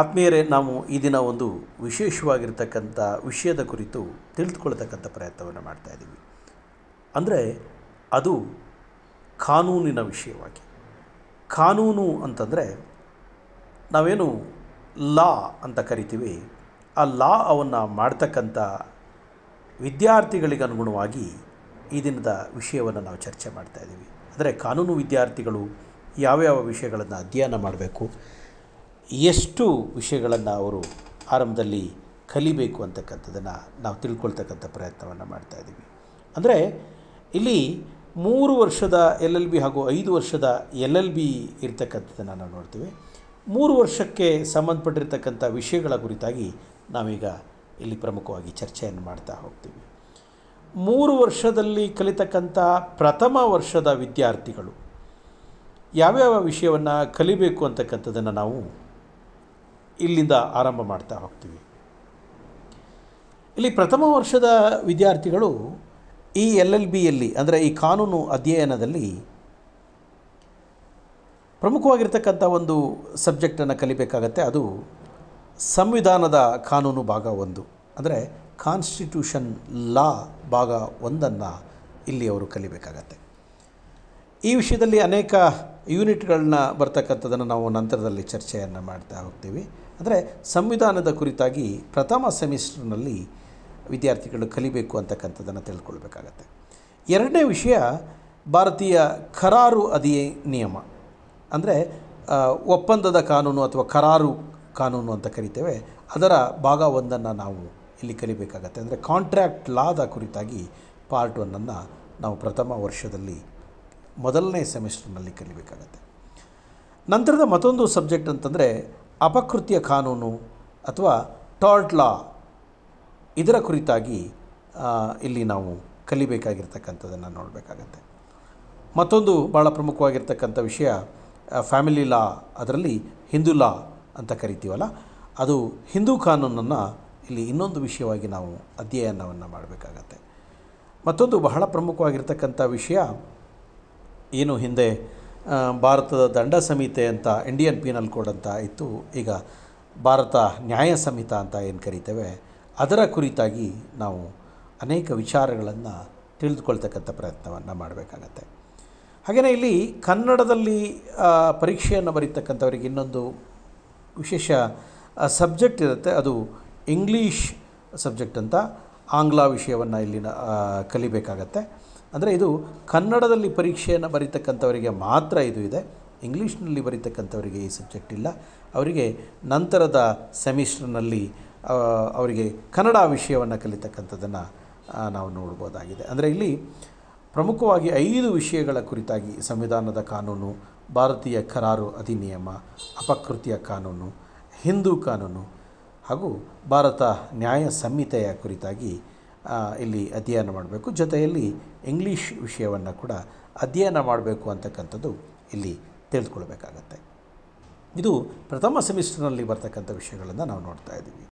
ಆತ್ಮೀಯರೇ ನಾವು ಈ ದಿನ ಒಂದು ವಿಶೇಷವಾಗಿರ್ತಕ್ಕಂಥ ವಿಷಯದ ಕುರಿತು ತಿಳಿದುಕೊಳ್ತಕ್ಕಂಥ ಪ್ರಯತ್ನವನ್ನು ಮಾಡ್ತಾಯಿದ್ದೀವಿ ಅಂದರೆ ಅದು ಕಾನೂನಿನ ವಿಷಯವಾಗಿ ಕಾನೂನು ಅಂತಂದರೆ ನಾವೇನು ಲಾ ಅಂತ ಕರಿತೀವಿ ಆ ಲಾ ಅವನ್ನು ಮಾಡ್ತಕ್ಕಂಥ ವಿದ್ಯಾರ್ಥಿಗಳಿಗೆ ಅನುಗುಣವಾಗಿ ಈ ದಿನದ ವಿಷಯವನ್ನು ನಾವು ಚರ್ಚೆ ಮಾಡ್ತಾಯಿದ್ದೀವಿ ಅಂದರೆ ಕಾನೂನು ವಿದ್ಯಾರ್ಥಿಗಳು ಯಾವ್ಯಾವ ವಿಷಯಗಳನ್ನು ಅಧ್ಯಯನ ಮಾಡಬೇಕು ಎಷ್ಟು ವಿಷಯಗಳನ್ನು ಅವರು ಆರಂಭದಲ್ಲಿ ಕಲಿಬೇಕು ಅಂತಕ್ಕಂಥದ್ದನ್ನು ನಾವು ತಿಳ್ಕೊಳ್ತಕ್ಕಂಥ ಪ್ರಯತ್ನವನ್ನು ಮಾಡ್ತಾ ಇದ್ದೀವಿ ಅಂದರೆ ಇಲ್ಲಿ ಮೂರು ವರ್ಷದ ಎಲ್ ಎಲ್ ಬಿ ಹಾಗೂ ಐದು ವರ್ಷದ ಎಲ್ ಎಲ್ ಬಿ ಇರ್ತಕ್ಕಂಥದ್ದನ್ನು ನಾವು ನೋಡ್ತೀವಿ ಮೂರು ವರ್ಷಕ್ಕೆ ಸಂಬಂಧಪಟ್ಟಿರ್ತಕ್ಕಂಥ ವಿಷಯಗಳ ಕುರಿತಾಗಿ ನಾವೀಗ ಇಲ್ಲಿ ಪ್ರಮುಖವಾಗಿ ಚರ್ಚೆಯನ್ನು ಮಾಡ್ತಾ ಹೋಗ್ತೀವಿ ಮೂರು ವರ್ಷದಲ್ಲಿ ಕಲಿತಕ್ಕಂಥ ಪ್ರಥಮ ವರ್ಷದ ವಿದ್ಯಾರ್ಥಿಗಳು ಯಾವ್ಯಾವ ವಿಷಯವನ್ನು ಕಲಿಬೇಕು ಅಂತಕ್ಕಂಥದ್ದನ್ನು ನಾವು ಇಲ್ಲಿಂದ ಆರಂಭ ಮಾಡ್ತಾ ಹೋಗ್ತೀವಿ ಇಲ್ಲಿ ಪ್ರಥಮ ವರ್ಷದ ವಿದ್ಯಾರ್ಥಿಗಳು ಈ ಎಲ್ ಎಲ್ ಬಿಯಲ್ಲಿ ಅಂದರೆ ಈ ಕಾನೂನು ಅಧ್ಯಯನದಲ್ಲಿ ಪ್ರಮುಖವಾಗಿರ್ತಕ್ಕಂಥ ಒಂದು ಸಬ್ಜೆಕ್ಟನ್ನು ಕಲಿಬೇಕಾಗತ್ತೆ ಅದು ಸಂವಿಧಾನದ ಕಾನೂನು ಭಾಗ ಒಂದು ಅಂದರೆ ಕಾನ್ಸ್ಟಿಟ್ಯೂಷನ್ ಲಾ ಭಾಗ ಒಂದನ್ನು ಇಲ್ಲಿ ಅವರು ಕಲಿಬೇಕಾಗತ್ತೆ ಈ ವಿಷಯದಲ್ಲಿ ಅನೇಕ ಯೂನಿಟ್ಗಳನ್ನ ಬರ್ತಕ್ಕಂಥದ್ದನ್ನು ನಾವು ನಂತರದಲ್ಲಿ ಚರ್ಚೆಯನ್ನು ಮಾಡ್ತಾ ಹೋಗ್ತೀವಿ ಅಂದರೆ ಸಂವಿಧಾನದ ಕುರಿತಾಗಿ ಪ್ರಥಮ ಸೆಮಿಸ್ಟರ್ನಲ್ಲಿ ವಿದ್ಯಾರ್ಥಿಗಳು ಕಲಿಬೇಕು ಅಂತಕ್ಕಂಥದ್ದನ್ನು ತಿಳ್ಕೊಳ್ಬೇಕಾಗತ್ತೆ ಎರಡನೇ ವಿಷಯ ಭಾರತೀಯ ಕರಾರು ಅಧಿನಿಯಮ ಅಂದರೆ ಒಪ್ಪಂದದ ಕಾನೂನು ಅಥವಾ ಕರಾರು ಕಾನೂನು ಅಂತ ಕರಿತೇವೆ ಅದರ ಭಾಗ ಒಂದನ್ನು ನಾವು ಇಲ್ಲಿ ಕಲಿಬೇಕಾಗತ್ತೆ ಅಂದರೆ ಕಾಂಟ್ರ್ಯಾಕ್ಟ್ ಲಾದ ಕುರಿತಾಗಿ ಪಾರ್ಟ್ ಒನ್ನನ್ನು ನಾವು ಪ್ರಥಮ ವರ್ಷದಲ್ಲಿ ಮೊದಲನೇ ಸೆಮಿಸ್ಟರ್ನಲ್ಲಿ ಕಲಿಬೇಕಾಗತ್ತೆ ನಂತರದ ಮತ್ತೊಂದು ಸಬ್ಜೆಕ್ಟ್ ಅಂತಂದರೆ ಅಪಕೃತ್ಯ ಕಾನೂನು ಅಥವಾ ಟಾರ್ಟ್ ಲಾ ಇದರ ಕುರಿತಾಗಿ ಇಲ್ಲಿ ನಾವು ಕಲಿಬೇಕಾಗಿರ್ತಕ್ಕಂಥದ್ದನ್ನು ನೋಡಬೇಕಾಗತ್ತೆ ಮತ್ತೊಂದು ಭಾಳ ಪ್ರಮುಖವಾಗಿರ್ತಕ್ಕಂಥ ವಿಷಯ ಫ್ಯಾಮಿಲಿ ಲಾ ಅದರಲ್ಲಿ ಹಿಂದೂ ಲಾ ಅಂತ ಕರಿತೀವಲ್ಲ ಅದು ಹಿಂದೂ ಕಾನೂನನ್ನು ಇಲ್ಲಿ ಇನ್ನೊಂದು ವಿಷಯವಾಗಿ ನಾವು ಅಧ್ಯಯನವನ್ನು ಮಾಡಬೇಕಾಗತ್ತೆ ಮತ್ತೊಂದು ಬಹಳ ಪ್ರಮುಖವಾಗಿರ್ತಕ್ಕಂಥ ವಿಷಯ ಏನು ಹಿಂದೆ ಭಾರತದ ದಂಡ ಸಂಹಿತೆ ಅಂತ ಇಂಡಿಯನ್ ಪೀನಲ್ ಕೋಡ್ ಅಂತ ಇತ್ತು ಈಗ ಭಾರತ ನ್ಯಾಯ ಸಂಹಿತ ಅಂತ ಏನು ಕರಿತೇವೆ ಅದರ ಕುರಿತಾಗಿ ನಾವು ಅನೇಕ ವಿಚಾರಗಳನ್ನು ತಿಳಿದುಕೊಳ್ತಕ್ಕಂಥ ಪ್ರಯತ್ನವನ್ನು ಮಾಡಬೇಕಾಗತ್ತೆ ಹಾಗೆಯೇ ಇಲ್ಲಿ ಕನ್ನಡದಲ್ಲಿ ಪರೀಕ್ಷೆಯನ್ನು ಬರೀತಕ್ಕಂಥವ್ರಿಗೆ ಇನ್ನೊಂದು ವಿಶೇಷ ಸಬ್ಜೆಕ್ಟ್ ಇರುತ್ತೆ ಅದು ಇಂಗ್ಲೀಷ್ ಸಬ್ಜೆಕ್ಟ್ ಅಂತ ಆಂಗ್ಲ ವಿಷಯವನ್ನು ಇಲ್ಲಿನ ಕಲಿಬೇಕಾಗತ್ತೆ ಅಂದರೆ ಇದು ಕನ್ನಡದಲ್ಲಿ ಪರೀಕ್ಷೆಯನ್ನು ಬರೀತಕ್ಕಂಥವರಿಗೆ ಮಾತ್ರ ಇದು ಇದೆ ಇಂಗ್ಲೀಷ್ನಲ್ಲಿ ಬರೀತಕ್ಕಂಥವರಿಗೆ ಈ ಸಬ್ಜೆಕ್ಟ್ ಇಲ್ಲ ಅವರಿಗೆ ನಂತರದ ಸೆಮಿಸ್ಟರ್ನಲ್ಲಿ ಅವರಿಗೆ ಕನ್ನಡ ವಿಷಯವನ್ನು ಕಲಿತಕ್ಕಂಥದ್ದನ್ನು ನಾವು ನೋಡ್ಬೋದಾಗಿದೆ ಅಂದರೆ ಇಲ್ಲಿ ಪ್ರಮುಖವಾಗಿ ಐದು ವಿಷಯಗಳ ಕುರಿತಾಗಿ ಸಂವಿಧಾನದ ಕಾನೂನು ಭಾರತೀಯ ಕರಾರು ಅಧಿನಿಯಮ ಅಪಕೃತಿಯ ಕಾನೂನು ಹಿಂದೂ ಕಾನೂನು ಹಾಗೂ ಭಾರತ ನ್ಯಾಯ ಸಂಹಿತೆಯ ಕುರಿತಾಗಿ ಇಲ್ಲಿ ಅಧ್ಯಯನ ಮಾಡಬೇಕು ಜೊತೆಯಲ್ಲಿ ಇಂಗ್ಲೀಷ್ ವಿಷಯವನ್ನು ಕೂಡ ಅಧ್ಯಯನ ಮಾಡಬೇಕು ಅಂತಕ್ಕಂಥದ್ದು ಇಲ್ಲಿ ತಿಳಿದುಕೊಳ್ಬೇಕಾಗತ್ತೆ ಇದು ಪ್ರಥಮ ಸೆಮಿಸ್ಟರ್ನಲ್ಲಿ ಬರ್ತಕ್ಕಂಥ ವಿಷಯಗಳನ್ನು ನಾವು ನೋಡ್ತಾ ಇದ್ದೀವಿ